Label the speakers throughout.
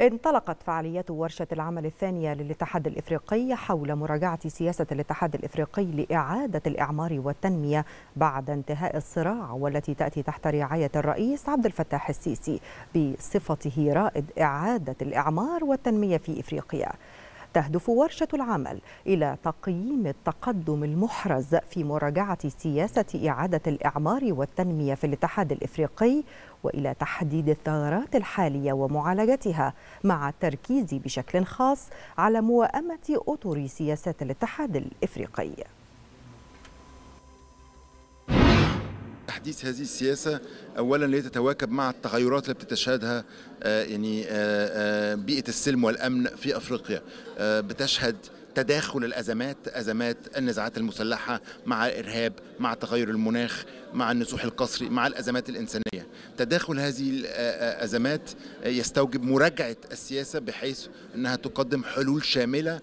Speaker 1: انطلقت فعاليات ورشة العمل الثانية للاتحاد الإفريقي حول مراجعة سياسة الاتحاد الإفريقي لإعادة الإعمار والتنمية بعد انتهاء الصراع والتي تأتي تحت رعاية الرئيس عبد الفتاح السيسي بصفته رائد إعادة الإعمار والتنمية في إفريقيا تهدف ورشة العمل إلى تقييم التقدم المحرز في مراجعة سياسة إعادة الإعمار والتنمية في الاتحاد الإفريقي وإلى تحديد الثغرات الحالية ومعالجتها مع التركيز بشكل خاص على موائمة أطر سياسات الاتحاد الإفريقي
Speaker 2: تحديث هذه السياسه اولا لتتواكب مع التغيرات اللي بتشهدها آه، يعني آه، آه، بيئه السلم والامن في افريقيا بتشهد تداخل الازمات ازمات النزاعات المسلحه مع الارهاب مع تغير المناخ مع النزوح القسري مع الازمات الانسانيه تداخل هذه الازمات يستوجب مراجعه السياسه بحيث انها تقدم حلول شامله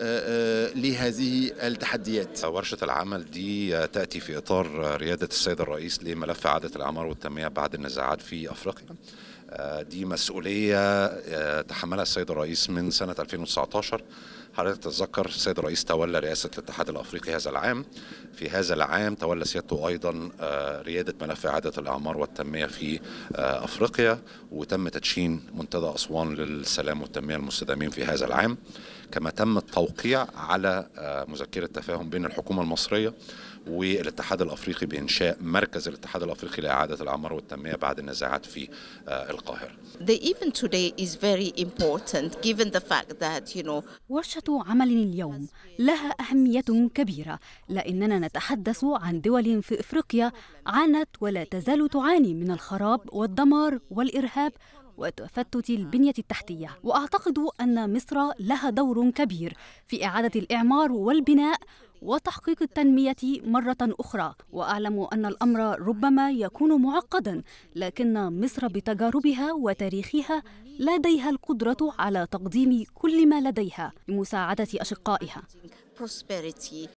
Speaker 3: آه، آه، لهذه التحديات ورشة العمل دي تأتي في إطار ريادة السيد الرئيس لملف إعادة العمار والتنمية بعد النزاعات في أفريقيا آه، دي مسؤولية تحملها السيد الرئيس من سنة 2019 حضرتك تتذكر السيد الرئيس تولى رئاسة الاتحاد الأفريقي هذا العام في هذا العام تولى سيادته أيضا ريادة ملف إعادة الإعمار والتنمية في أفريقيا وتم تدشين منتدى أسوان للسلام والتنمية المستدامين في هذا العام كما تم التوقيع على آه، مذكرة تفاهم بين الحكومة المصرية والاتحاد الافريقي بانشاء مركز الاتحاد الافريقي لاعاده الاعمار والتنميه بعد النزاعات في آه، القاهره.
Speaker 4: The event today is very important given the fact that you know ورشة عمل اليوم لها أهمية كبيرة لأننا نتحدث عن دول في إفريقيا عانت ولا تزال تعاني من الخراب والدمار والإرهاب وتفتت آه. البنية التحتية وأعتقد أن مصر لها دور كبير في إعادة الإعمار والبناء وتحقيق التنمية مرة أخرى وأعلم أن الأمر ربما يكون معقدا لكن مصر بتجاربها وتاريخها لديها القدرة على تقديم كل ما لديها لمساعدة أشقائها